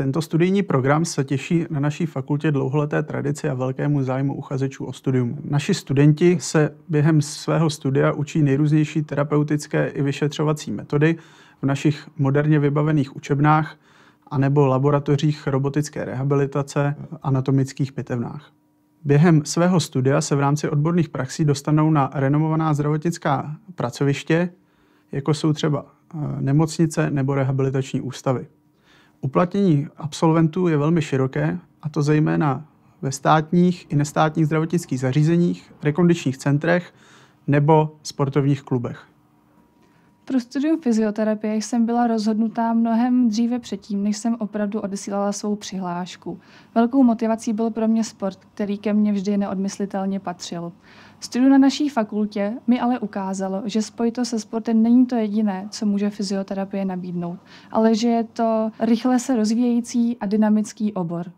Tento studijní program se těší na naší fakultě dlouholeté tradici a velkému zájmu uchazečů o studium. Naši studenti se během svého studia učí nejrůznější terapeutické i vyšetřovací metody v našich moderně vybavených učebnách anebo laboratořích robotické rehabilitace anatomických pitevnách. Během svého studia se v rámci odborných praxí dostanou na renomovaná zdravotnická pracoviště, jako jsou třeba eh, nemocnice nebo rehabilitační ústavy. Uplatnění absolventů je velmi široké, a to zejména ve státních i nestátních zdravotnických zařízeních, rekondičních centrech nebo sportovních klubech. Pro studium fyzioterapie jsem byla rozhodnutá mnohem dříve předtím, než jsem opravdu odesílala svou přihlášku. Velkou motivací byl pro mě sport, který ke mně vždy neodmyslitelně patřil. Studium na naší fakultě mi ale ukázalo, že spojito se sportem není to jediné, co může fyzioterapie nabídnout, ale že je to rychle se rozvíjející a dynamický obor.